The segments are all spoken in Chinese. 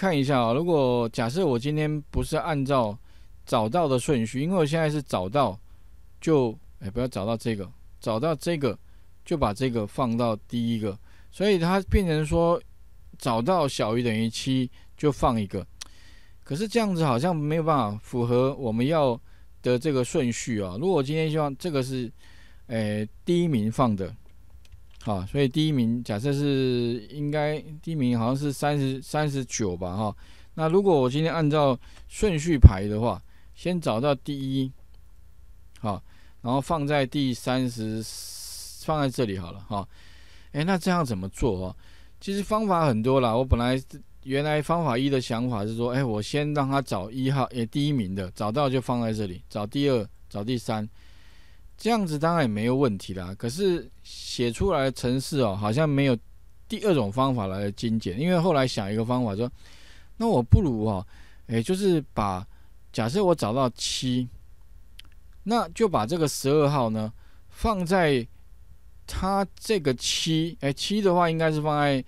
看一下啊，如果假设我今天不是按照找到的顺序，因为我现在是找到就，哎，不要找到这个，找到这个就把这个放到第一个，所以它变成说找到小于等于七就放一个，可是这样子好像没有办法符合我们要的这个顺序啊。如果我今天希望这个是，哎，第一名放的。好，所以第一名假设是应该第一名好像是三十三十九吧，哈。那如果我今天按照顺序排的话，先找到第一，好，然后放在第三十，放在这里好了，哈。哎，那这样怎么做啊？其实方法很多啦，我本来原来方法一的想法是说，哎，我先让他找一号，哎，第一名的，找到就放在这里，找第二，找第三。这样子当然也没有问题啦，可是写出来的程式哦，好像没有第二种方法来的精简。因为后来想一个方法，说那我不如哦，哎，就是把假设我找到七，那就把这个十二号呢放在它这个七，哎，七的话应该是放在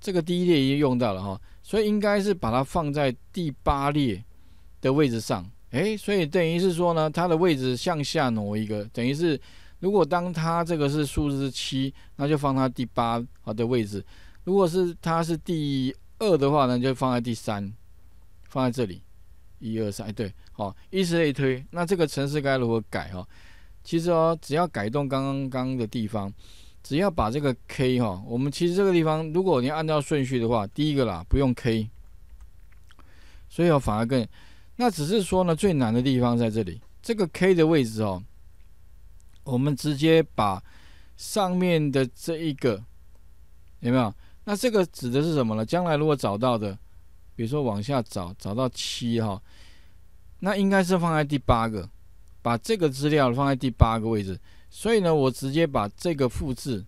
这个第一列已经用到了哈，所以应该是把它放在第八列的位置上。哎，所以等于是说呢，它的位置向下挪一个，等于是如果当它这个是数字七，那就放它第八好的位置；如果是它是第二的话呢，就放在第三，放在这里一二三对，好，以此类推。那这个程式该如何改哈？其实哦，只要改动刚刚刚的地方，只要把这个 K 哈，我们其实这个地方，如果你按照顺序的话，第一个啦不用 K，所以啊反而更。那只是说呢，最难的地方在这里，这个 K 的位置哦，我们直接把上面的这一个有没有？那这个指的是什么呢？将来如果找到的，比如说往下找，找到七哈，那应该是放在第八个，把这个资料放在第八个位置。所以呢，我直接把这个复制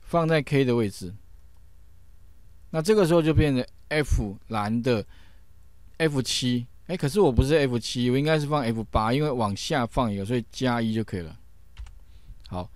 放在 K 的位置，那这个时候就变成 F 蓝的 F 七。哎，可是我不是 F 七，我应该是放 F 八，因为往下放一个，所以加一就可以了。好，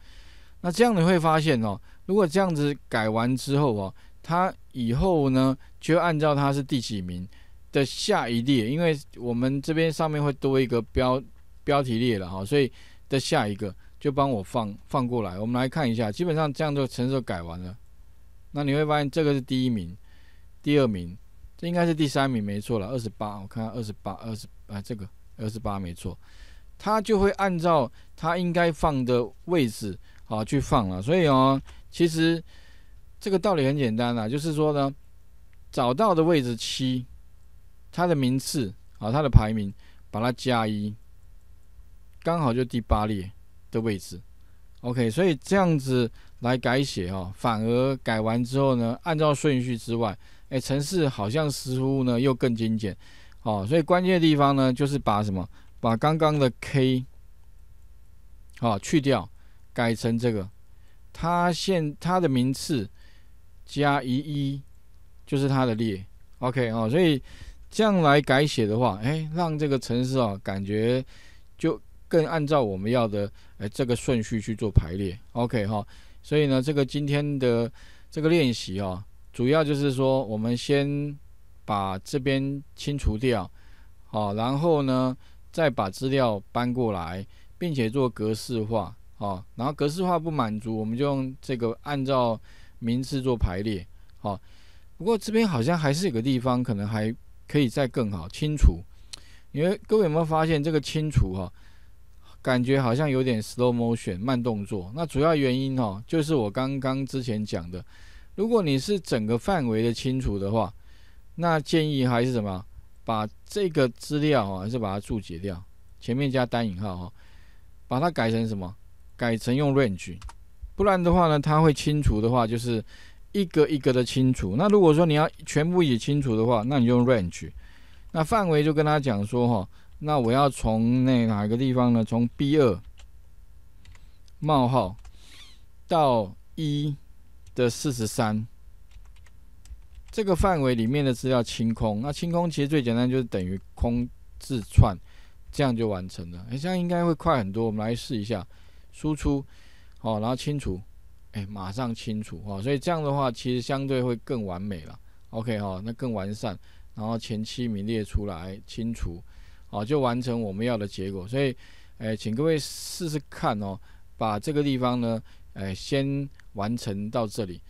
那这样你会发现哦，如果这样子改完之后哦，它以后呢就按照它是第几名的下一列，因为我们这边上面会多一个标标题列了哈，所以的下一个就帮我放放过来。我们来看一下，基本上这样就成色改完了。那你会发现这个是第一名，第二名。应该是第三名没错了，二十八，我看看二十八，二十啊，这个二十八没错，他就会按照他应该放的位置啊去放了。所以哦，其实这个道理很简单啦，就是说呢，找到的位置七，它的名次啊，它的排名，把它加一，刚好就第八列的位置。OK，所以这样子来改写哦，反而改完之后呢，按照顺序之外。哎，城市好像似乎呢又更精简，哦，所以关键的地方呢就是把什么把刚刚的 K，好去掉，改成这个，它现它的名次加一一就是它的列，OK 哦，所以这样来改写的话，哎，让这个城市啊感觉就更按照我们要的哎这个顺序去做排列，OK 哈，所以呢这个今天的这个练习啊。主要就是说，我们先把这边清除掉，好，然后呢，再把资料搬过来，并且做格式化，好，然后格式化不满足，我们就用这个按照名次做排列，好。不过这边好像还是有个地方，可能还可以再更好清除。因为各位有没有发现这个清除哈，感觉好像有点 slow motion 慢动作？那主要原因哈，就是我刚刚之前讲的。如果你是整个范围的清除的话，那建议还是什么？把这个资料啊，还是把它注解掉，前面加单引号哈，把它改成什么？改成用 range，不然的话呢，它会清除的话，就是一个一个的清除。那如果说你要全部也清除的话，那你就 range，那范围就跟他讲说哈，那我要从那哪个地方呢？从 B 二冒号到一。的四十三，这个范围里面的资料清空。那清空其实最简单就是等于空字串，这样就完成了。哎，这样应该会快很多。我们来试一下，输出哦，然后清除，哎，马上清除啊。所以这样的话，其实相对会更完美了。OK 哈，那更完善。然后前七名列出来，清除哦，就完成我们要的结果。所以，哎，请各位试试看哦，把这个地方呢。哎，先完成到这里。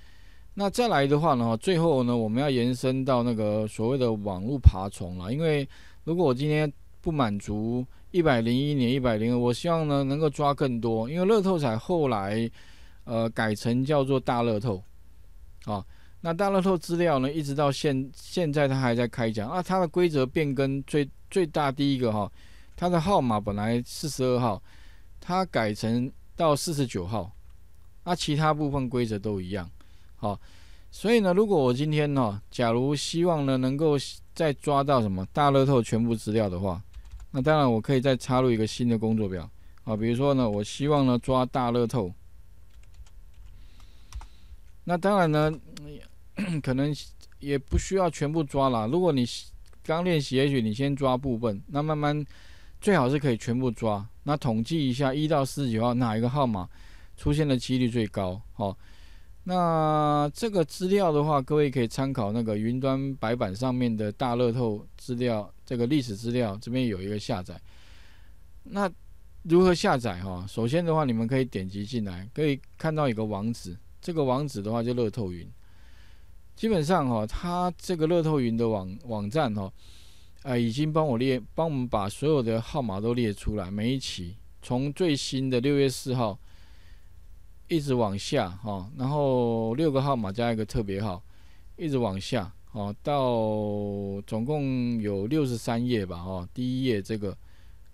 那再来的话呢，最后呢，我们要延伸到那个所谓的网络爬虫了。因为如果我今天不满足一百零一年、一百零二，我希望呢能够抓更多。因为乐透彩后来呃改成叫做大乐透啊，那大乐透资料呢一直到现现在它还在开奖啊。它的规则变更最最大第一个哈，它的号码本来四十二号，它改成到四十九号。那其他部分规则都一样，好，所以呢，如果我今天呢，假如希望呢，能够再抓到什么大乐透全部资料的话，那当然我可以再插入一个新的工作表啊，比如说呢，我希望呢抓大乐透，那当然呢，可能也不需要全部抓啦。如果你刚练习，也许你先抓部分，那慢慢最好是可以全部抓，那统计一下一到四九号哪一个号码。出现的几率最高。好，那这个资料的话，各位可以参考那个云端白板上面的大乐透资料，这个历史资料这边有一个下载。那如何下载？哈，首先的话，你们可以点击进来，可以看到一个网址。这个网址的话，就乐透云。基本上哈，它这个乐透云的网网站哈，啊，已经帮我列，帮我们把所有的号码都列出来，每一期从最新的六月四号。一直往下哈，然后六个号码加一个特别号，一直往下哦，到总共有六十三页吧哈，第一页这个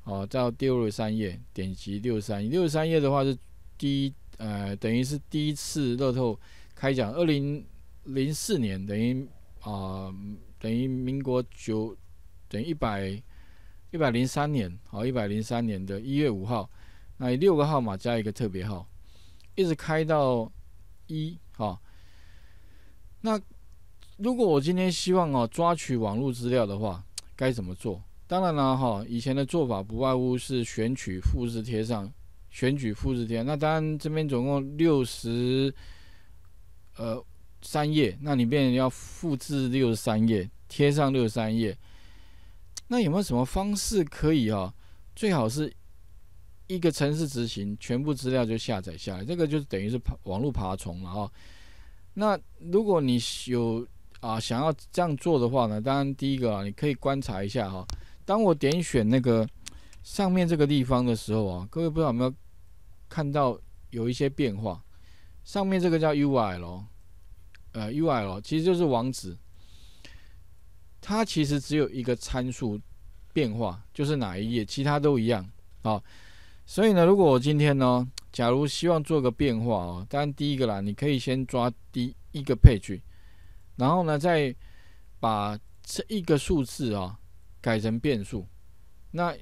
哦，到第二十三页，点击六十三页，六十三页的话是第一呃，等于是第一次乐透开奖，二零零四年等于啊等于民国九等于一百一百零三年，好一百零三年的一月五号，那六个号码加一个特别号。一直开到一哈，那如果我今天希望哦抓取网络资料的话，该怎么做？当然了哈，以前的做法不外乎是选取、复制、贴上，选取、复制、贴。那当然这边总共六十呃三页，那里面要复制六十三页，贴上六十三页。那有没有什么方式可以啊？最好是。一个城市执行全部资料就下载下来，这个就是等于是爬网络爬虫了哦。那如果你有啊想要这样做的话呢，当然第一个啊，你可以观察一下哈。当我点选那个上面这个地方的时候啊，各位不知道有没有看到有一些变化？上面这个叫 UI l 呃，UI l 其实就是网址。它其实只有一个参数变化，就是哪一页，其他都一样啊。所以呢，如果我今天呢，假如希望做个变化啊，当然第一个啦，你可以先抓第一个 page，然后呢，再把这一个数字啊改成变数，那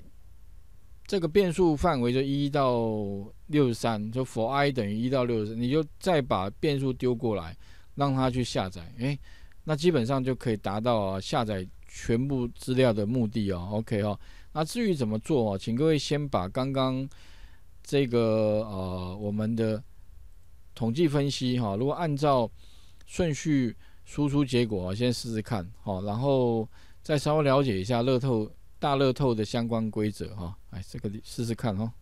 这个变数范围就一到六十三，就 for i 等于一到六十三，你就再把变数丢过来，让它去下载，哎，那基本上就可以达到啊下载全部资料的目的哦。o k 哦。那至于怎么做啊？请各位先把刚刚这个呃我们的统计分析哈，如果按照顺序输出结果啊，先试试看哈，然后再稍微了解一下乐透大乐透的相关规则哈，哎，这个你试试看哈。